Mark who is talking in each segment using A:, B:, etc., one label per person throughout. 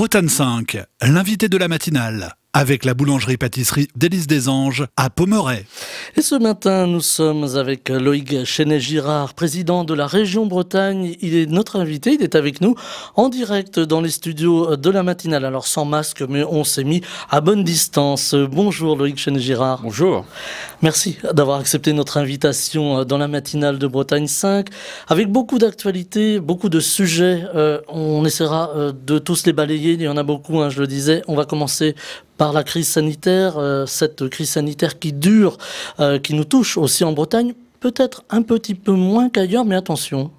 A: Rotan 5, l'invité de la matinale avec la boulangerie-pâtisserie Délice des Anges
B: à Pomeray. Et ce matin, nous sommes avec Loïc Chenet-Girard, président de la région Bretagne. Il est notre invité, il est avec nous en direct dans les studios de la matinale. Alors sans masque, mais on s'est mis à bonne distance. Bonjour Loïc Chenet-Girard. Bonjour. Merci d'avoir accepté notre invitation euh, dans la matinale de Bretagne 5. Avec beaucoup d'actualités, beaucoup de sujets, euh, on essaiera euh, de tous les balayer. Il y en a beaucoup, hein, je le disais. On va commencer par la crise sanitaire, euh, cette crise sanitaire qui dure, euh, qui nous touche aussi en Bretagne, peut-être un petit peu moins qu'ailleurs, mais attention.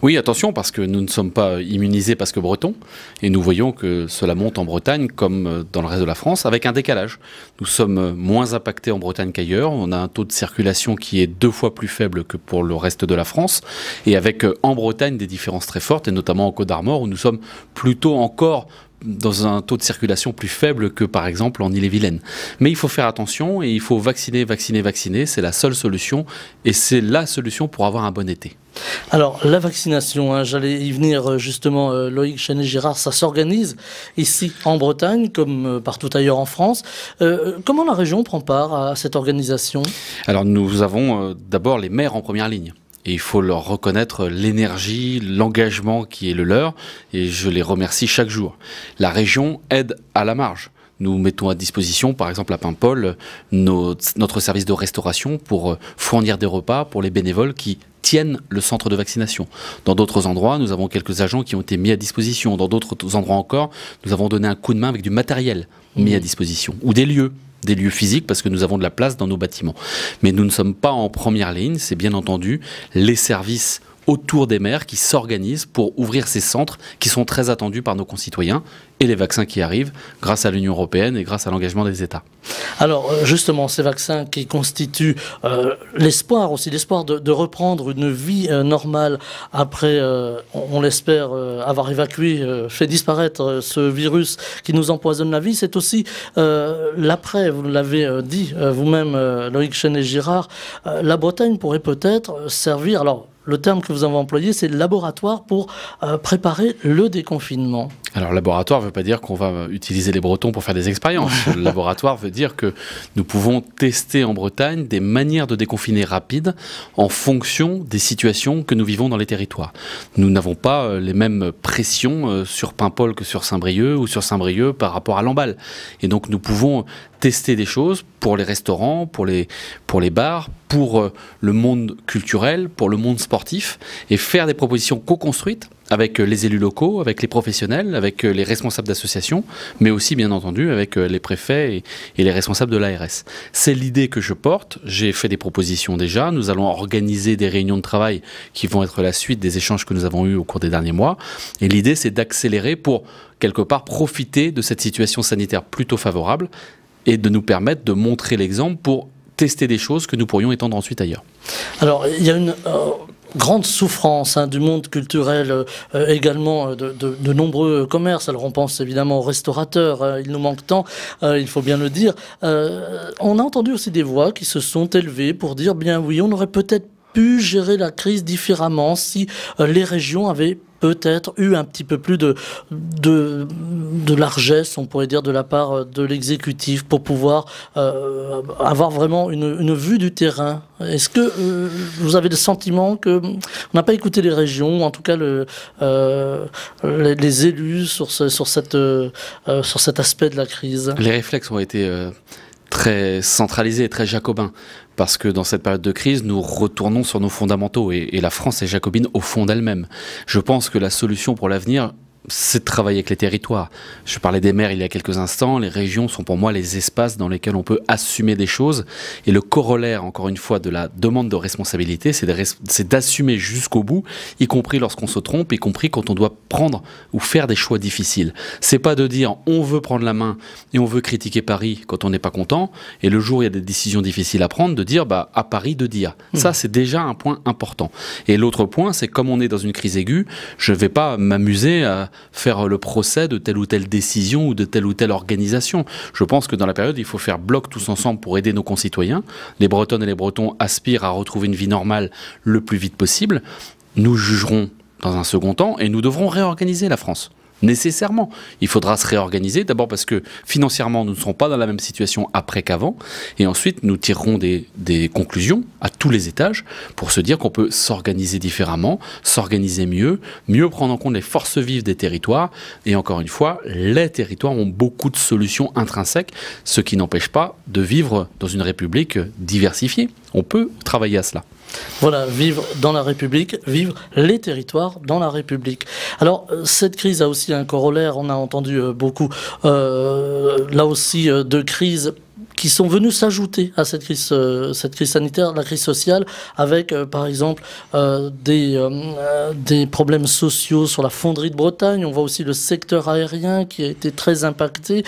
A: Oui, attention, parce que nous ne sommes pas immunisés parce que bretons, et nous voyons que cela monte en Bretagne comme euh, dans le reste de la France, avec un décalage. Nous sommes moins impactés en Bretagne qu'ailleurs, on a un taux de circulation qui est deux fois plus faible que pour le reste de la France, et avec en Bretagne des différences très fortes, et notamment en Côte d'Armor, où nous sommes plutôt encore dans un taux de circulation plus faible que par exemple en Ille-et-Vilaine. Mais il faut faire attention et il faut vacciner, vacciner, vacciner. C'est la seule solution et c'est la solution pour avoir un bon été.
B: Alors, la vaccination, hein, j'allais y venir euh, justement, euh, Loïc chenet girard ça s'organise ici en Bretagne, comme euh, partout ailleurs en France. comment la région prend part à cette organisation
A: Alors, nous avons d'abord les maires en première ligne et il faut leur reconnaître l'énergie, l'engagement qui est le leur, et je les remercie chaque jour. La région aide à la marge. Nous mettons à disposition, par exemple à Paimpol, notre service de restauration pour euh, fournir des repas pour les bénévoles qui tiennent le centre de vaccination. Dans d'autres endroits, nous avons quelques agents qui ont été mis à disposition. Dans d'autres endroits encore, nous avons donné un coup de main avec du matériel mis à mmh. disposition ou des lieux des lieux physiques parce que nous avons de la place dans nos bâtiments. Mais nous ne sommes pas en première ligne, c'est bien entendu les services autour des maires qui s'organisent pour ouvrir ces centres qui sont très attendus par nos concitoyens et les vaccins qui arrivent grâce à l'Union européenne et grâce à l'engagement des États.
B: Alors euh, justement, ces vaccins qui constituent euh, l'espoir aussi, l'espoir de, reprendre une vie euh, normale après, on, l'espère, avoir évacué, fait disparaître ce virus qui nous empoisonne la vie, c'est aussi l'après, vous l'avez dit vous-même, Loïc Chenet-Girard, la Bretagne pourrait peut-être servir, alors le terme que vous avez employé, c'est laboratoire pour euh, préparer le déconfinement.
A: Alors laboratoire ne veut pas dire qu'on va utiliser les Bretons pour faire des expériences. laboratoire veut dire que nous pouvons tester en Bretagne des manières de déconfiner rapides en fonction des situations que nous vivons dans les territoires. Nous n'avons pas euh, les mêmes pressions euh, sur Paimpol que sur Saint-Brieuc ou sur Saint-Brieuc par rapport à Lamballe. Et donc nous pouvons tester des choses pour les restaurants, pour les, pour les bars, pour euh, le monde culturel, pour le monde sportif, et faire des propositions co-construites avec euh, les élus locaux, avec les professionnels, avec euh, les responsables d'associations, mais aussi bien entendu avec les préfets et, et les responsables de l'ARS. C'est l'idée que je porte, j'ai fait des propositions déjà, nous allons organiser des réunions de travail qui vont être la suite des échanges que nous avons eus au cours des derniers mois, et l'idée c'est d'accélérer pour quelque part profiter de cette situation sanitaire plutôt favorable et de nous permettre de montrer l'exemple pour tester des choses que nous pourrions étendre ensuite ailleurs.
B: Alors, il y a une euh, grande souffrance hein, du monde culturel, euh, également euh, de, nombreux commerces. Alors, on pense évidemment aux restaurateurs, il nous manque tant, il faut bien le dire. on a entendu aussi des voix qui se sont élevées pour dire, bien oui, on aurait peut-être pu gérer la crise différemment si les régions avaient peut-être eu un petit peu plus de, de, largesse, on pourrait dire, de la part de l'exécutif pour pouvoir euh, avoir vraiment une, vue du terrain Est-ce que euh, vous avez le sentiment que, on n'a pas écouté les régions, en tout cas euh, les, élus sur, sur, cette, sur cet aspect de la crise
A: Les réflexes ont été très centralisés et très jacobins parce que dans cette période de crise, nous retournons sur nos fondamentaux et, la France est jacobine au fond d'elle-même. Je pense que la solution pour l'avenir, c'est de travailler avec les territoires. Je parlais des maires il y a quelques instants. Les régions sont pour moi les espaces dans lesquels on peut assumer des choses. Et le corollaire, encore une fois, de la demande de responsabilité, c'est d'assumer jusqu'au bout, y compris lorsqu'on se trompe, y compris quand on doit prendre ou faire des choix difficiles. C'est pas de dire on veut prendre la main et on veut critiquer Paris quand on n'est pas content. Et le jour où il y a des décisions difficiles à prendre, de dire bah, à Paris de dire. Mmh. Ça, c'est déjà un point important. Et l'autre point, c'est comme on est dans une crise aiguë, je vais pas m'amuser à faire le procès de telle ou telle décision ou de telle ou telle organisation. Je pense que dans la période, il faut faire bloc tous ensemble pour aider nos concitoyens. Les Bretonnes et les Bretons aspirent à retrouver une vie normale le plus vite possible. Nous jugerons dans un second temps et nous devrons réorganiser la France. Nécessairement. Il faudra se réorganiser, d'abord parce que financièrement, nous ne serons pas dans la même situation après qu'avant. Et ensuite, nous tirerons des, des, conclusions à tous les étages pour se dire qu'on peut s'organiser différemment, s'organiser mieux, mieux prendre en compte les forces vives des territoires. Et encore une fois, les territoires ont beaucoup de solutions intrinsèques, ce qui n'empêche pas de vivre dans une république diversifiée. On peut travailler à cela.
B: Voilà, vivre dans la République, vivre les territoires dans la République. Alors, euh, cette crise a aussi un corollaire, on a entendu euh, beaucoup, euh, là aussi, de crises qui sont venus s'ajouter à cette crise, euh, cette crise sanitaire, la crise sociale, avec euh, par exemple euh, des, des problèmes sociaux sur la fonderie de Bretagne. On voit aussi le secteur aérien qui a été très impacté.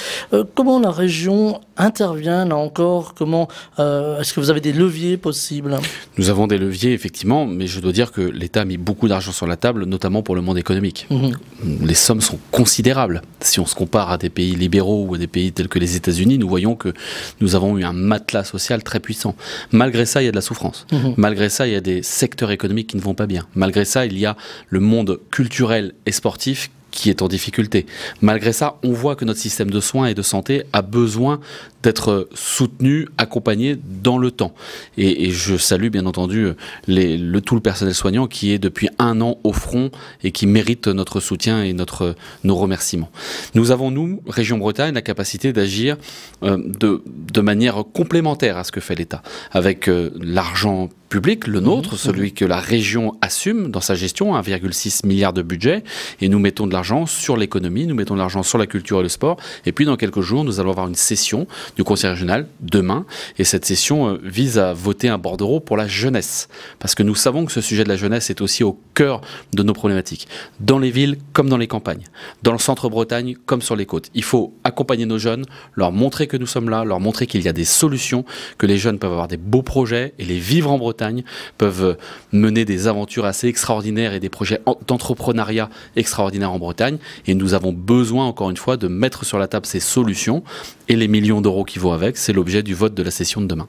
B: comment la région intervient là encore Comment est-ce que vous avez des leviers possibles
A: Nous avons des leviers effectivement, mais je dois dire que l'État a mis beaucoup d'argent sur la table, notamment pour le monde économique. Mhm. Les sommes sont considérables. Si on se compare à des pays libéraux ou à des pays tels que les États-Unis, nous voyons que nous nous avons eu un matelas social très puissant. Malgré ça, il y a de la souffrance. Mhm. Malgré ça, il y a des secteurs économiques qui ne vont pas bien. Malgré ça, il y a le monde culturel et sportif qui est en difficulté. Malgré ça, on voit que notre système de soins et de santé a besoin d'être euh, soutenu, accompagné dans le temps. Et, je salue bien entendu euh, le, tout le personnel soignant qui est depuis un an au front et qui mérite notre soutien et notre, euh, nos remerciements. Nous avons, nous, Région Bretagne, la capacité d'agir de, de, manière complémentaire à ce que fait l'État, avec l'argent public, le mhm, nôtre, mhm. celui que la région assume dans sa gestion, 1,6 milliard de budget, et nous mettons de l'argent sur l'économie, nous mettons de l'argent sur la culture et le sport, et puis dans quelques jours, nous allons avoir une session du Conseil régional demain. Et cette session euh, vise à voter un bordereau pour la jeunesse. Parce que nous savons que ce sujet de la jeunesse est aussi au cœur de nos problématiques. Dans les villes comme dans les campagnes. Dans le centre-Bretagne comme sur les côtes. Il faut accompagner nos jeunes, leur montrer que nous sommes là, leur montrer qu'il y a des solutions, que les jeunes peuvent avoir des beaux projets et les vivre en Bretagne, peuvent euh, mener des aventures assez extraordinaires et des projets d'entrepreneuriat extraordinaires en Bretagne. Et nous avons besoin, encore une fois, de mettre sur la table ces solutions et les millions d'euros qui vont avec. C'est l'objet du vote de la session de demain.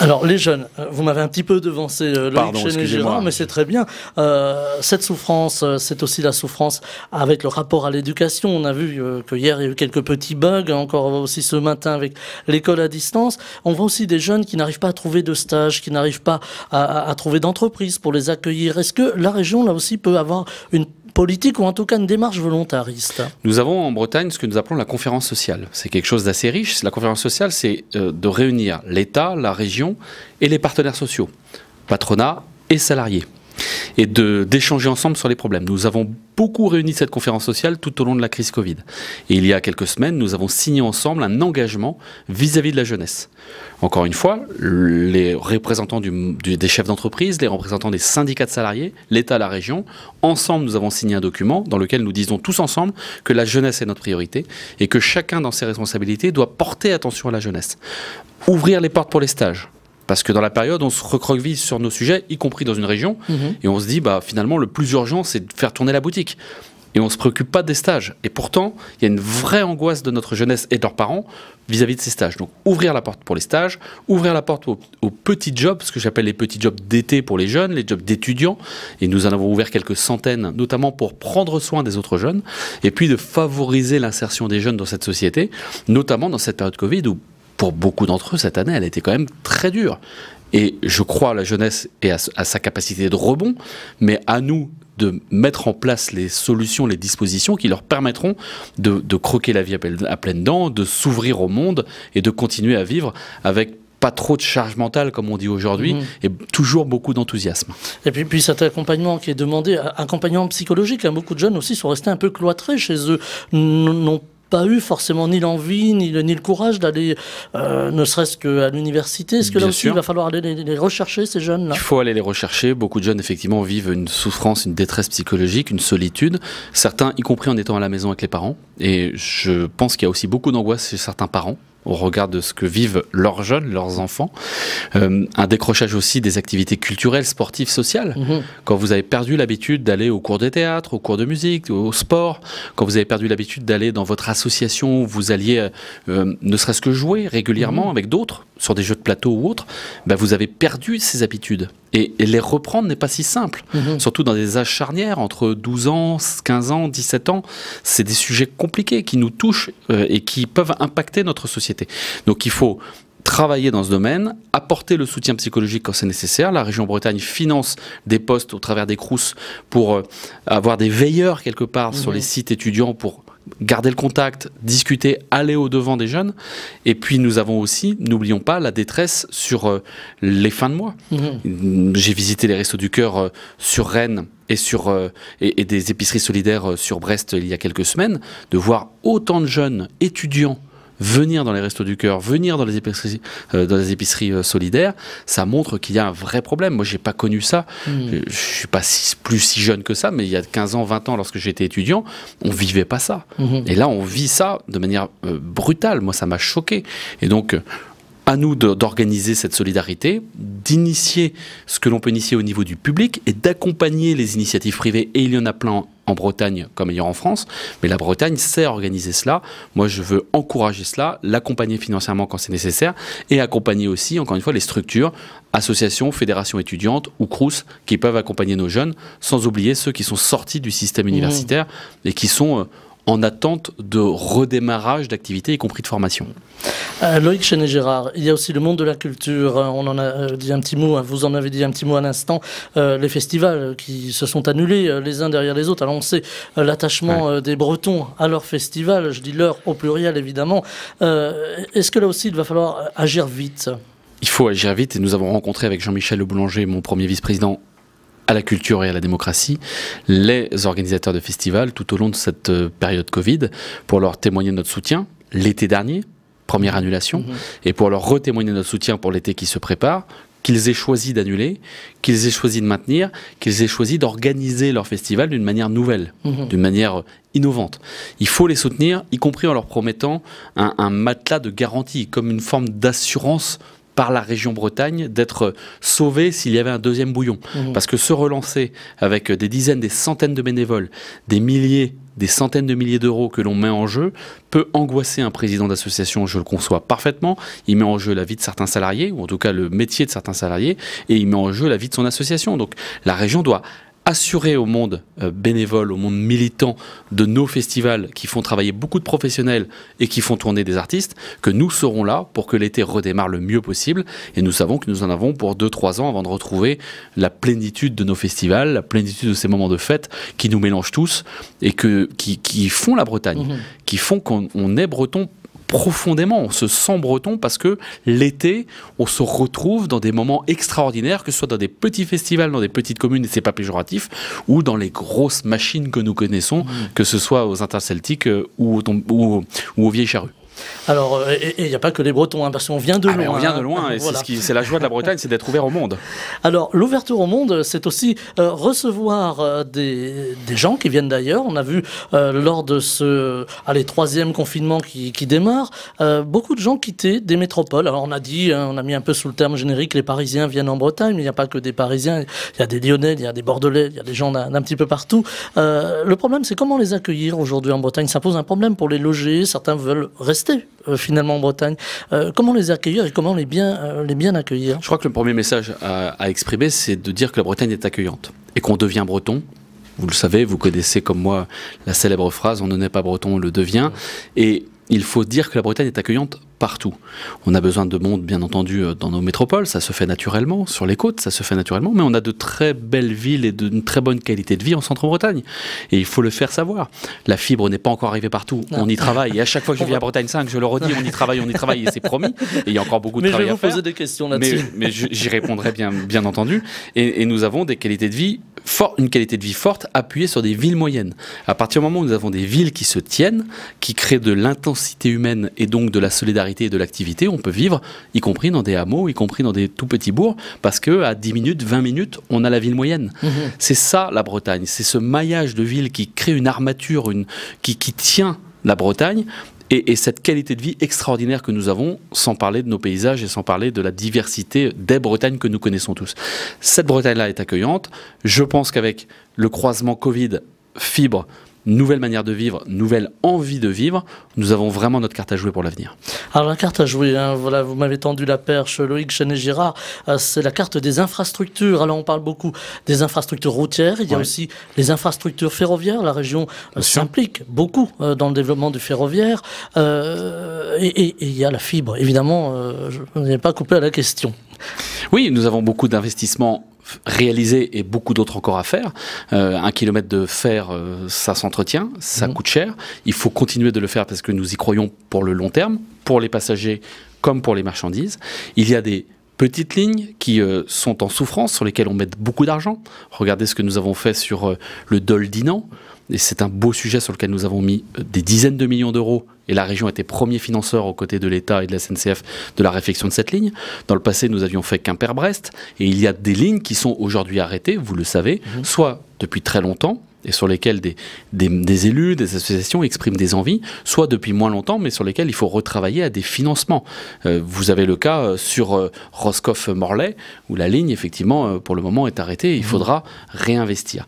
B: Alors, les jeunes, vous m'avez un petit peu devancé, euh, Loïc mais c'est très bien. Euh, cette souffrance, euh, c'est aussi la souffrance avec le rapport à l'éducation. On a vu que hier, il y a eu quelques petits bugs, hein, encore aussi ce matin avec l'école à distance. On voit aussi des jeunes qui n'arrivent pas à trouver de stage, qui n'arrivent pas à, à trouver d'entreprise pour les accueillir. Est-ce que la région, là aussi, peut avoir une politique ou en tout cas une démarche volontariste
A: Nous avons en Bretagne ce que nous appelons la conférence sociale. C'est quelque chose d'assez riche. La conférence sociale, c'est euh, de réunir l'État, la région et les partenaires sociaux, patronat et salariés et d'échanger ensemble sur les problèmes. Nous avons beaucoup réuni cette conférence sociale tout au long de la crise Covid. Et il y a quelques semaines, nous avons signé ensemble un engagement vis-à-vis de la jeunesse. Encore une fois, les représentants des chefs d'entreprise, les représentants des syndicats de salariés, l'État, la région, ensemble, nous avons signé un document dans lequel nous disons tous ensemble que la jeunesse est notre priorité et que chacun dans ses responsabilités doit porter attention à la jeunesse. Ouvrir les portes pour les stages, parce que dans la période, on se recroqueville sur nos sujets, y compris dans une région, mhm. et on se dit, bah, finalement, le plus urgent, c'est de faire tourner la boutique. Et on ne se préoccupe pas des stages. Et pourtant, il y a une vraie angoisse de notre jeunesse et de leurs parents vis-à-vis de ces stages. Donc, ouvrir la porte pour les stages, ouvrir la porte aux, aux petits jobs, ce que j'appelle les petits jobs d'été pour les jeunes, les jobs d'étudiants. Et nous en avons ouvert quelques centaines, notamment pour prendre soin des autres jeunes, et puis de favoriser l'insertion des jeunes dans cette société, notamment dans cette période Covid où pour beaucoup d'entre eux, cette année, elle a été quand même très dure. Et je crois à la jeunesse et à, sa capacité de rebond, mais à nous de mettre en place les solutions, les dispositions qui leur permettront de, croquer la vie à pleines dents, de s'ouvrir au monde et de continuer à vivre avec pas trop de charge mentale, comme on dit aujourd'hui, mhm. et toujours beaucoup d'enthousiasme.
B: Et puis, puis cet accompagnement qui est demandé, accompagnement psychologique, hein. beaucoup de jeunes aussi sont restés un peu cloîtrés chez eux, n'ont pas eu forcément ni l'envie, ni le, courage d'aller, euh, ne serait-ce qu'à l'université Est-ce que là aussi, il va falloir aller les, rechercher, ces jeunes-là
A: Il faut aller les rechercher. Beaucoup de jeunes, effectivement, vivent une souffrance, une détresse psychologique, une solitude. Certains, y compris en étant à la maison avec les parents. Et je pense qu'il y a aussi beaucoup d'angoisse chez certains parents au regard de ce que vivent leurs jeunes, leurs enfants. Euh, un décrochage aussi des activités culturelles, sportives, sociales. Mhm. Quand vous avez perdu l'habitude d'aller au cours de théâtre, au cours de musique, au sport, quand vous avez perdu l'habitude d'aller dans votre association, où vous alliez euh, euh, ne serait-ce que jouer régulièrement mhm. avec d'autres sur des jeux de plateau ou autres, bah, vous avez perdu ces habitudes. Et, les reprendre n'est pas si simple. Mhm. Surtout dans des âges charnières, entre 12 ans, 15 ans, 17 ans, c'est des sujets compliqués qui nous touchent euh, et qui peuvent impacter notre société. Donc il faut travailler dans ce domaine, apporter le soutien psychologique quand c'est nécessaire. La région Bretagne finance des postes au travers des crousses pour euh, avoir des veilleurs quelque part sur mhm. les sites étudiants pour garder le contact, discuter, aller au-devant des jeunes. Et puis nous avons aussi, n'oublions pas, la détresse sur euh, les fins de mois. Mhm. J'ai visité les Restos du Cœur euh, sur Rennes et, sur, euh, et, des épiceries solidaires sur Brest il y a quelques semaines, de voir autant de jeunes étudiants venir dans les restos du cœur, venir dans les épiceries, euh, dans les épiceries euh, solidaires, ça montre qu'il y a un vrai problème. Moi, n'ai pas connu ça. Hmm. Je, ne suis pas plus si jeune que ça, mais il y a 15 ans, 20 ans, lorsque j'étais étudiant, on vivait pas ça. Hmm. Et là, on vit ça de manière euh, brutale. Moi, ça m'a choqué. Et donc, à nous d'organiser cette solidarité, d'initier ce que l'on peut initier au niveau du public et d'accompagner les initiatives privées. Et il y en a plein en Bretagne comme ailleurs en France, mais la Bretagne sait organiser cela. Moi, je veux encourager cela, l'accompagner financièrement quand c'est nécessaire et accompagner aussi, encore une fois, les structures, associations, fédérations étudiantes ou CRUS qui peuvent accompagner nos jeunes, sans oublier ceux qui sont sortis du système mmh. universitaire et qui sont... Euh, en attente de redémarrage d'activités, y compris de formation.
B: Euh, Loïc Chenet-Gérard, il y a aussi le monde de la culture. Hein, on en a euh, dit un petit mot, hein, vous en avez dit un petit mot à l'instant. Euh, les festivals qui se sont annulés les uns derrière les autres. Alors on sait l'attachement des Bretons à leurs festivals, je dis leur au pluriel évidemment. Est-ce que là aussi il va falloir agir vite il
A: faut agir vite et nous avons rencontré avec Jean-Michel Le Boulanger, mon premier vice-président, à la culture et à la démocratie les organisateurs de festivals tout au long de cette euh, période Covid pour leur témoigner notre soutien l'été dernier, première annulation, mhm. et pour leur retémoigner notre soutien pour l'été qui se prépare, qu'ils aient choisi d'annuler, qu'ils aient choisi de maintenir, qu'ils aient choisi d'organiser leur festival d'une manière nouvelle, mhm. d'une manière euh, innovante. Il faut les soutenir, y compris en leur promettant un, un matelas de garantie, comme une forme d'assurance par la région Bretagne d'être sauvée s'il y avait un deuxième bouillon. Mmh. Parce que se relancer avec des dizaines, des centaines de bénévoles, des milliers des centaines de milliers d'euros que l'on met en jeu peut angoisser un président d'association, je le conçois parfaitement. Il met en jeu la vie de certains salariés, ou en tout cas le métier de certains salariés, et il met en jeu la vie de son association. Donc la région doit assurer au monde euh, bénévole, au monde militant de nos festivals qui font travailler beaucoup de professionnels et qui font tourner des artistes, que nous serons là pour que l'été redémarre le mieux possible. Et nous savons que nous en avons pour 2-3 ans avant de retrouver la plénitude de nos festivals, la plénitude de ces moments de fête qui nous mélangent tous et que, qui, font la Bretagne, mmh. qui font qu'on est breton profondément, on se sent breton parce que l'été, on se retrouve dans des moments extraordinaires, que ce soit dans des petits festivals, dans des petites communes, et c'est pas péjoratif, ou dans les grosses machines que nous connaissons, mmh. que ce soit aux Interceltiques euh, ou, ou,
B: ou aux Vieilles Charrues. Alors, il euh, n'y a pas que les Bretons, hein, parce qu'on vient de ah, loin. on vient de hein. loin, et c'est la joie de la Bretagne, c'est d'être ouvert au monde. Alors, l'ouverture au monde, c'est aussi euh, recevoir euh, des, gens qui viennent d'ailleurs. On a vu lors de ce allez, troisième confinement qui, démarre, beaucoup de gens quittaient des métropoles. Alors, on a dit, hein, on a mis un peu sous le terme générique, les Parisiens viennent en Bretagne, mais il n'y a pas que des Parisiens, il y a des Lyonnais, il y a des Bordelais, il y a des gens d'un petit peu partout. le problème, c'est comment les accueillir aujourd'hui en Bretagne. Ça pose un problème pour les loger, certains veulent rester euh, finalement en Bretagne. Euh, comment les accueillir et comment les bien, euh, les bien accueillir Je
A: crois que le premier message à, exprimer, c'est de dire que la Bretagne est accueillante et qu'on devient breton vous le savez, vous connaissez comme moi la célèbre phrase on ne naît pas breton, on le devient. Et il faut dire que la Bretagne est accueillante partout. On a besoin de monde, bien entendu, euh, dans nos métropoles, ça se fait naturellement, sur les côtes, ça se fait naturellement, mais on a de très belles villes et d'une très bonne qualité de vie en centre-Bretagne. Et il faut le faire savoir. La fibre n'est pas encore arrivée partout, on y travaille. Et à chaque fois que je viens à Bretagne 5, je le redis, on y travaille, on y travaille, et c'est promis. Et il y a encore beaucoup de travail à faire. Mais je vais vous poser des questions là-dessus. Mais, j'y répondrai bien, bien entendu. et nous avons des qualités de vie une qualité de vie forte appuyée sur des villes moyennes. À partir du moment où nous avons des villes qui se tiennent, qui créent de l'intensité humaine et donc de la solidarité et de l'activité, on peut vivre, y compris dans des hameaux, y compris dans des tout petits bourgs, parce que à 10 minutes, 20 minutes, on a la ville moyenne. Mmh. C'est ça la Bretagne, c'est ce maillage de villes qui crée une armature, une, qui, qui tient la Bretagne et, cette qualité de vie extraordinaire que nous avons, sans parler de nos paysages et sans parler de la diversité des Bretagnes que nous connaissons tous. Cette Bretagne-là est accueillante. Je pense qu'avec le croisement Covid, fibre, nouvelle manière de vivre, nouvelle envie de vivre, nous avons vraiment notre carte à jouer pour l'avenir.
B: Alors la carte à jouer, hein, voilà, vous m'avez tendu la perche, Loïc Chenet-Girard, euh, c'est la carte des infrastructures. Alors on parle beaucoup des infrastructures routières, il y a aussi les infrastructures ferroviaires. La région euh, s'implique beaucoup euh, dans le développement du ferroviaire. et, et il y a la fibre, évidemment, je n'ai pas coupé à la question.
A: Oui, nous avons beaucoup d'investissements réalisé et beaucoup d'autres encore à faire. Euh, un kilomètre de fer, euh, ça s'entretient, ça mhm. coûte cher. Il faut continuer de le faire parce que nous y croyons pour le long terme, pour les passagers comme pour les marchandises. Il y a des petites lignes qui euh, sont en souffrance, sur lesquelles on met beaucoup d'argent. Regardez ce que nous avons fait sur le Dol d'Inan. Et c'est un beau sujet sur lequel nous avons mis euh, des dizaines de millions d'euros et la région était premier financeur aux côtés de l'État et de la SNCF de la réflexion de cette ligne. Dans le passé, nous avions fait Quimper-Brest, et il y a des lignes qui sont aujourd'hui arrêtées, vous le savez, mhm. soit depuis très longtemps, et sur lesquelles des, élus, des associations expriment des envies, soit depuis moins longtemps, mais sur lesquelles il faut retravailler à des financements. Euh, vous avez le cas euh, sur Roscoff-Morlaix, où la ligne, effectivement, pour le moment, est arrêtée, il mhm. faudra réinvestir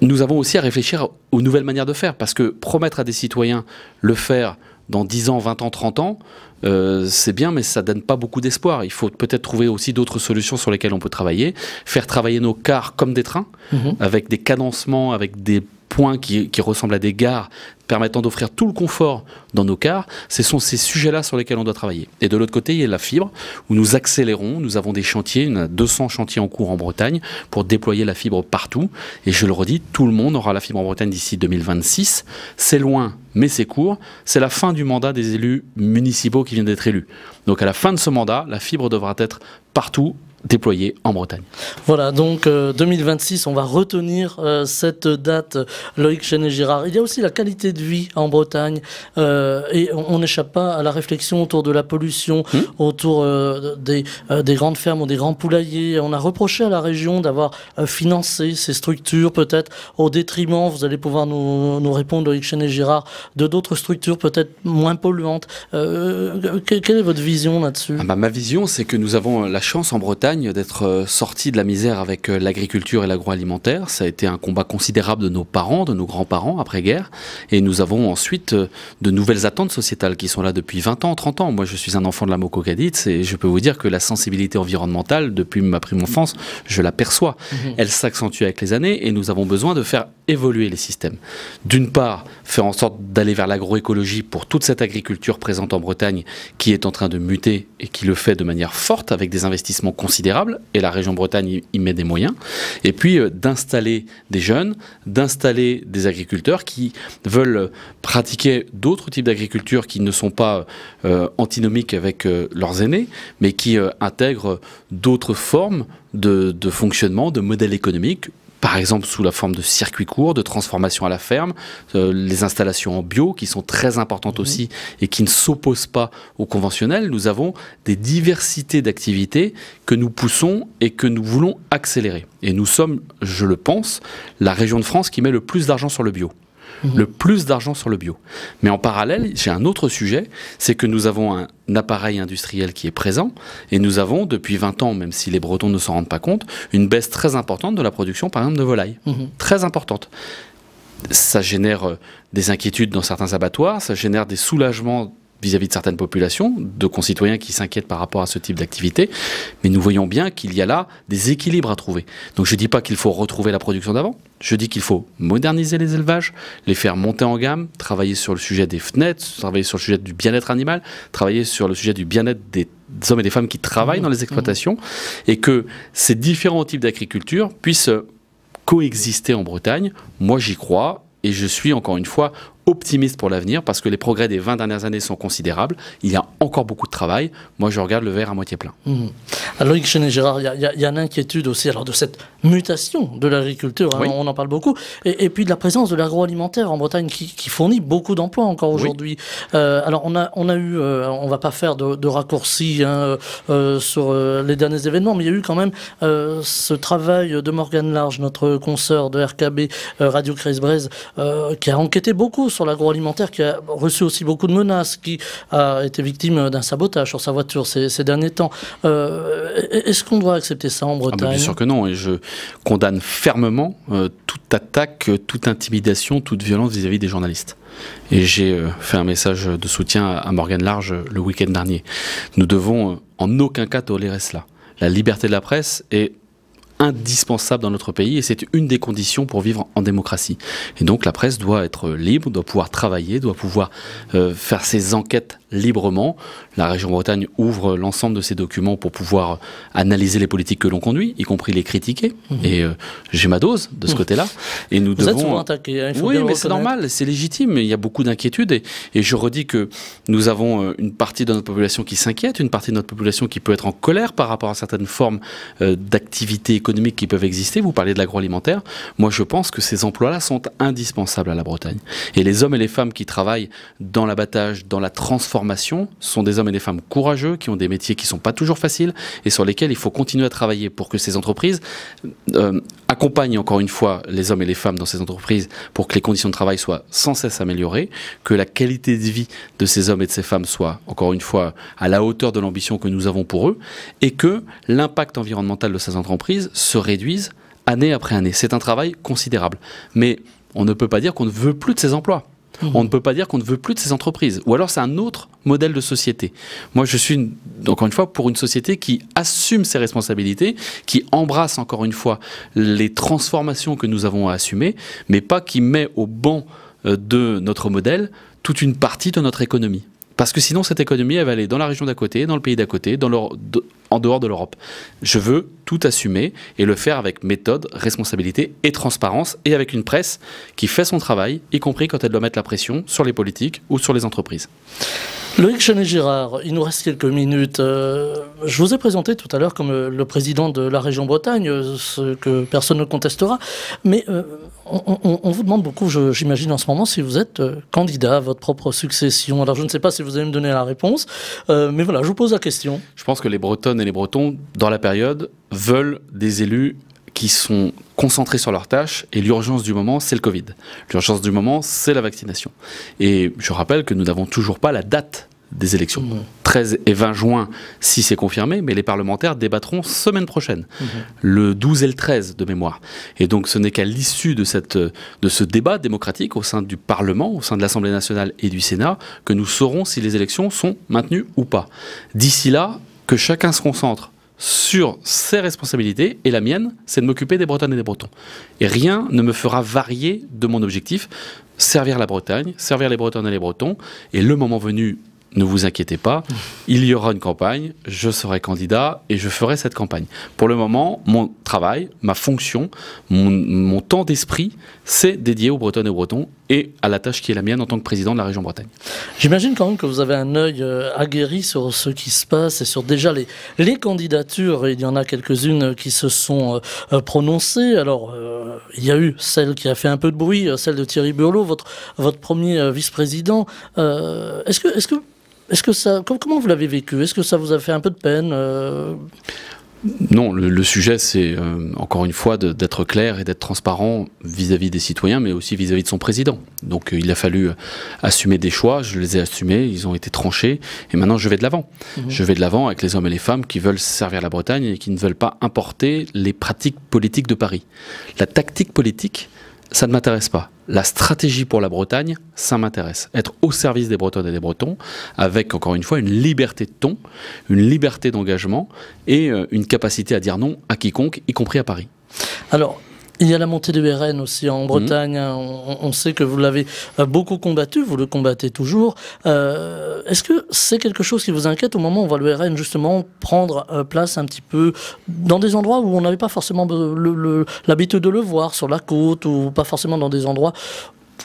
A: nous avons aussi à réfléchir aux nouvelles manières de faire, parce que promettre à des citoyens le faire dans 10 ans, 20 ans, 30 ans, euh, c'est bien, mais ça donne pas beaucoup d'espoir. Il faut peut-être trouver aussi d'autres solutions sur lesquelles on peut travailler, faire travailler nos cars comme des trains, mhm. avec des cadencements, avec des qui, ressemblent à des gares permettant d'offrir tout le confort dans nos cars, ce sont ces sujets-là sur lesquels on doit travailler. Et de l'autre côté, il y a la fibre, où nous accélérons, nous avons des chantiers, 200 chantiers en cours en Bretagne pour déployer la fibre partout. Et je le redis, tout le monde aura la fibre en Bretagne d'ici 2026. C'est loin, mais c'est court. C'est la fin du mandat des élus municipaux qui viennent d'être élus. Donc à la fin de ce mandat, la fibre devra être partout déployés en Bretagne.
B: Voilà, donc 2026, euh, on va retenir euh, cette date, Loïc Chenet-Girard. Il y a aussi la qualité de vie en Bretagne, euh, et on n'échappe pas à la réflexion autour de la pollution, hmm. autour des, grandes fermes ou des grands poulaillers. On a reproché à la région d'avoir financé ces structures, peut-être au détriment, vous allez pouvoir nous, répondre, Loïc Chenet-Girard, de d'autres structures peut-être moins polluantes. quelle est votre vision là-dessus ah
A: bah, Ma vision, c'est que nous avons la chance en Bretagne d'être euh, sorti de la misère avec euh, l'agriculture et l'agroalimentaire. Ça a été un combat considérable de nos parents, de nos grands-parents après-guerre. Et nous avons ensuite euh, de nouvelles attentes sociétales qui sont là depuis 20 ans, 30 ans. Moi, je suis un enfant de la Mococaditz et je peux vous dire que la sensibilité environnementale, depuis ma prime enfance, je la perçois. Mhm. Elle s'accentue avec les années et nous avons besoin de faire évoluer les systèmes. D'une part, faire en sorte d'aller vers l'agroécologie pour toute cette agriculture présente en Bretagne qui est en train de muter et qui le fait de manière forte avec des investissements considérables et la région Bretagne y, met des moyens, et puis euh, d'installer des jeunes, d'installer des agriculteurs qui veulent euh, pratiquer d'autres types d'agriculture qui ne sont pas euh, antinomiques avec leurs aînés, mais qui intègrent d'autres formes de, de fonctionnement, de modèles économiques par exemple sous la forme de circuits courts, de transformation à la ferme, euh, les installations en bio qui sont très importantes mhm. aussi et qui ne s'opposent pas au conventionnel. Nous avons des diversités d'activités que nous poussons et que nous voulons accélérer. Et nous sommes, je le pense, la région de France qui met le plus d'argent sur le bio. Mhm. le plus d'argent sur le bio. Mais en parallèle, j'ai un autre sujet, c'est que nous avons un appareil industriel qui est présent, et nous avons, depuis 20 ans, même si les Bretons ne s'en rendent pas compte, une baisse très importante de la production, par exemple, de volailles. Mhm. Très importante ça génère euh, des inquiétudes dans certains abattoirs, ça génère des soulagements vis-à-vis de certaines populations, de concitoyens qui s'inquiètent par rapport à ce type d'activité, mais nous voyons bien qu'il y a là des équilibres à trouver. Donc je ne dis pas qu'il faut retrouver la production d'avant, je dis qu'il faut moderniser les élevages, les faire monter en gamme, travailler sur le sujet des fenêtres, travailler sur le sujet du bien-être animal, travailler sur le sujet du bien-être des hommes et des femmes qui travaillent mmh. dans les exploitations mmh. et que ces différents types d'agriculture puissent coexister en Bretagne. Moi, j'y crois et je suis encore une fois optimiste pour l'avenir parce que les progrès des 20 dernières années sont considérables. Il y a encore beaucoup de travail. Moi, je regarde le verre à moitié plein.
B: Mhm. Alors, Loïc Gérard, il y, a une inquiétude aussi alors, de cette mutation de l'agriculture. Hein, on en parle beaucoup. Et, puis de la présence de l'agroalimentaire en Bretagne qui, fournit beaucoup d'emplois encore aujourd'hui. Euh, alors, on a, on a eu, on euh, on va pas faire de, raccourcis hein, euh, sur les derniers événements, mais il y a eu quand même ce travail de Morgane Large, notre consoeur de RKB Radio Crise Braise, qui a enquêté beaucoup sur l'agroalimentaire qui a reçu aussi beaucoup de menaces, qui a été victime d'un sabotage sur sa voiture ces, derniers temps. Euh, est-ce qu'on doit accepter ça en Bretagne ah, Bien sûr
A: que non, et je condamne fermement euh, toute attaque, toute intimidation, toute violence vis-à-vis des journalistes. Et j'ai euh, fait un message de soutien à Morgan Large le week-end dernier. Nous devons en aucun cas tolérer cela. La liberté de la presse est indispensable dans notre pays et c'est une des conditions pour vivre en démocratie. Et donc la presse doit être libre, doit pouvoir travailler, doit pouvoir euh, faire ses enquêtes librement. La région Bretagne ouvre l'ensemble de ses documents pour pouvoir analyser les politiques que l'on conduit, y compris les critiquer. Mmh. Et euh, j'ai ma dose de ce mmh. côté-là. Et nous Vous Êtes souvent attaqué, hein, oui, mais c'est normal, c'est légitime. Il y a beaucoup d'inquiétudes et, je redis que nous avons euh, une partie de notre population qui s'inquiète, une partie de notre population qui peut être en colère par rapport à certaines formes d'activités d'activité économiques qui peuvent exister. Vous parlez de l'agroalimentaire. Moi, je pense que ces emplois-là sont indispensables à la Bretagne. Et les hommes et les femmes qui travaillent dans l'abattage, dans la transformation, sont des hommes et des femmes courageux, qui ont des métiers qui ne sont pas toujours faciles et sur lesquels il faut continuer à travailler pour que ces entreprises euh, accompagnent encore une fois les hommes et les femmes dans ces entreprises pour que les conditions de travail soient sans cesse améliorées, que la qualité de vie de ces hommes et de ces femmes soit encore une fois à la hauteur de l'ambition que nous avons pour eux et que l'impact environnemental de ces entreprises se réduisent année après année. C'est un travail considérable. Mais on ne peut pas dire qu'on ne veut plus de ces emplois. Mhm. On ne peut pas dire qu'on ne veut plus de ces entreprises. Ou alors c'est un autre modèle de société. Moi, je suis, encore une fois, pour une société qui assume ses responsabilités, qui embrasse, encore une fois, les transformations que nous avons à assumer, mais pas qui met au banc euh, de notre modèle toute une partie de notre économie. Parce que sinon, cette économie, elle va aller dans la région d'à côté, dans le pays d'à côté, dans leur, en dehors de l'Europe. Je veux tout assumer et le faire avec méthode, responsabilité et transparence et avec une presse qui fait son travail, y compris quand elle doit mettre la pression sur les politiques ou sur les entreprises.
B: Loïc Chenet-Girard, il nous reste quelques minutes. Euh, je vous ai présenté tout à l'heure comme euh, le président de la région Bretagne, euh, ce que personne ne contestera. Mais on, vous demande beaucoup, j'imagine en ce moment, si vous êtes candidat à votre propre succession. Alors je ne sais pas si vous allez me donner la réponse, mais voilà, je vous pose la question.
A: Je pense que les Bretonnes et les Bretons, dans la période, veulent des élus qui sont concentrés sur leurs tâches et l'urgence du moment, c'est le Covid. L'urgence du moment, c'est la vaccination. Et je rappelle que nous n'avons toujours pas la date des élections. 13 mmh. et 20 juin, si c'est confirmé, mais les parlementaires débattront semaine prochaine, mmh. le 12 et le 13 de mémoire. Et donc ce n'est qu'à l'issue de, cette, de ce débat démocratique au sein du Parlement, au sein de l'Assemblée nationale et du Sénat, que nous saurons si les élections sont maintenues ou pas. D'ici là, que chacun se concentre sur ses responsabilités et la mienne, c'est de m'occuper des Bretonnes et des Bretons. Et rien ne me fera varier de mon objectif, servir la Bretagne, servir les Bretonnes et les Bretons. Et le moment venu, ne vous inquiétez pas, il y aura une campagne, je serai candidat et je ferai cette campagne. Pour le moment, mon travail, ma fonction, mon, mon temps d'esprit, c'est dédié aux Bretonnes et aux Bretons et à la tâche qui est la mienne en tant que président de la région Bretagne. J'imagine
B: quand même que vous avez un œil euh, aguerri sur ce qui se passe et sur déjà les, les candidatures. Il y en a quelques-unes qui se sont euh, euh, prononcées. Alors, il y a eu celle qui a fait un peu de bruit, celle de Thierry Burlot, votre, votre premier vice-président. Est-ce que, est -ce que, est -ce que ça, comment vous l'avez vécu Est-ce que ça vous a fait un peu de peine
A: non, le, sujet, c'est euh, encore une fois d'être clair et d'être transparent vis-à-vis des citoyens, mais aussi vis-à-vis de son président. Donc euh, il a fallu euh, assumer des choix, je les ai assumés, ils ont été tranchés, et maintenant je vais de l'avant. Mhm. Je vais de l'avant avec les hommes et les femmes qui veulent servir la Bretagne et qui ne veulent pas importer les pratiques politiques de Paris. La tactique politique, ça ne m'intéresse pas. La stratégie pour la Bretagne, ça m'intéresse. Être au service des Bretonnes et des Bretons, avec encore une fois une liberté de ton, une liberté d'engagement et euh, une capacité à dire non à quiconque, y compris à Paris.
B: Alors, il y a la montée de RN aussi en mhm. Bretagne. Hein. On, sait que vous l'avez euh, beaucoup combattu, vous le combattez toujours. Euh, est-ce que c'est quelque chose qui vous inquiète au moment où on voit le RN justement prendre euh, place un petit peu dans des endroits où on n'avait pas forcément l'habitude de le voir, sur la côte ou pas forcément dans des endroits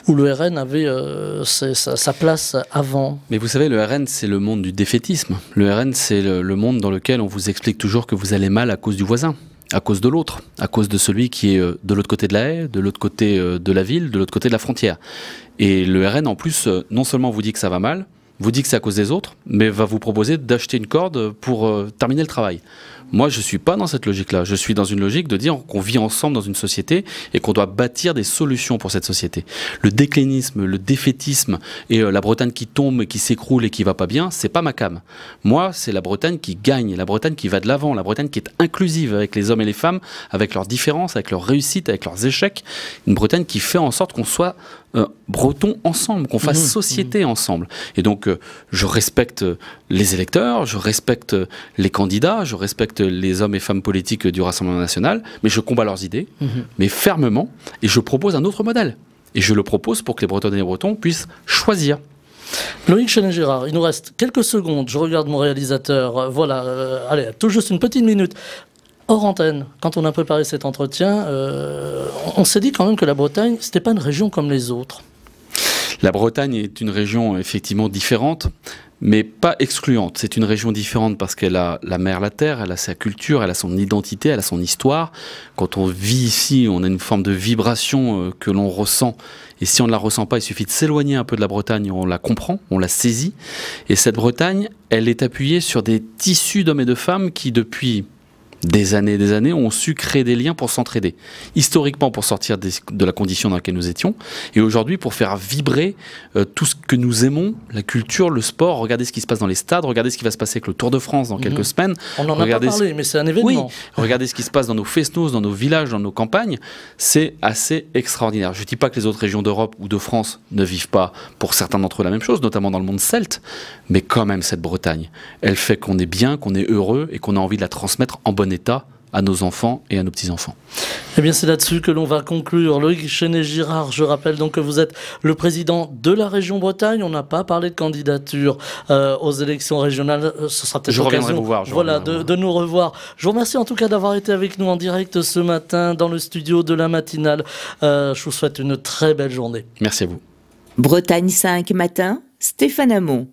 B: où le RN avait sa, place avant.
A: Mais vous savez, le RN, c'est le monde du défaitisme. Le RN, c'est le monde dans lequel on vous explique toujours que vous allez mal à cause du voisin à cause de l'autre, à cause de celui qui est euh, de l'autre côté de la haie, de l'autre côté euh, de la ville, de l'autre côté de la frontière. Et le RN, en plus, euh, non seulement vous dit que ça va mal, vous dit que c'est à cause des autres, mais va vous proposer d'acheter une corde pour terminer le travail. Moi, je ne suis pas dans cette logique-là. Je suis dans une logique de dire qu'on vit ensemble dans une société et qu'on doit bâtir des solutions pour cette société. Le déclinisme, le défaitisme et euh, la Bretagne qui tombe, et qui s'écroule et qui va pas bien, c'est pas ma cam. Moi, c'est la Bretagne qui gagne, la Bretagne qui va de l'avant, la Bretagne qui est inclusive avec les hommes et les femmes, avec leurs différences, avec leurs réussites, avec leurs échecs. Une Bretagne qui fait en sorte qu'on soit euh, bretons ensemble, qu'on fasse mmh société ensemble. Et donc, euh, je respecte les électeurs, je respecte les candidats, je respecte les hommes et femmes politiques du Rassemblement national, mais je combats leurs idées, mhm. mais fermement, et je propose
B: un autre modèle. Et je le propose pour que les Bretonnes et les Bretons puissent choisir. Loïc chenin gérard il nous reste quelques secondes. Je regarde mon réalisateur. Voilà, euh, allez, tout juste une petite minute. Hors antenne, quand on a préparé cet entretien, euh, on s'est dit quand même que la Bretagne, c'était pas une région comme les autres.
A: La Bretagne est une région effectivement différente, mais pas excluante. C'est une région différente parce qu'elle a la mer, la terre, elle a sa culture, elle a son identité, elle a son histoire. Quand on vit ici, on a une forme de vibration euh, que l'on ressent. Et si on ne la ressent pas, il suffit de s'éloigner un peu de la Bretagne, on la comprend, on la saisit. Et cette Bretagne, elle est appuyée sur des tissus d'hommes et de femmes qui, depuis des années et des années, ont su créer des liens pour s'entraider. Historiquement, pour sortir de la condition dans laquelle nous étions, et aujourd'hui, pour faire vibrer euh, tout ce que nous aimons, la culture, le sport, regardez ce qui se passe dans les stades, regardez ce qui va se passer avec le Tour de France dans quelques mhm. semaines. On en a pas parlé, mais
B: c'est un événement.
A: regardez ce qui se passe dans nos festnos, dans nos villages, dans nos campagnes, c'est assez extraordinaire. Je ne dis pas que les autres régions d'Europe ou de France ne vivent pas, pour certains d'entre eux, la même chose, notamment dans le monde celte, mais quand même, cette Bretagne, elle fait qu'on est bien, qu'on est heureux et qu'on a envie de la transmettre en bonne état à nos enfants et à nos petits-enfants.
B: Eh bien, c'est là-dessus que l'on va conclure. Loïc Chenet-Girard, je rappelle donc que vous êtes le président de la région Bretagne. On n'a pas parlé de candidature euh, aux élections régionales. Euh, ce sera peut-être l'occasion vous voir, voilà, de, nous revoir. Je vous remercie en tout cas d'avoir été avec nous en direct ce matin dans le studio de la matinale. Euh, je vous souhaite une très belle journée.
A: Merci à vous. Bretagne 5 matin, Stéphane Hamon.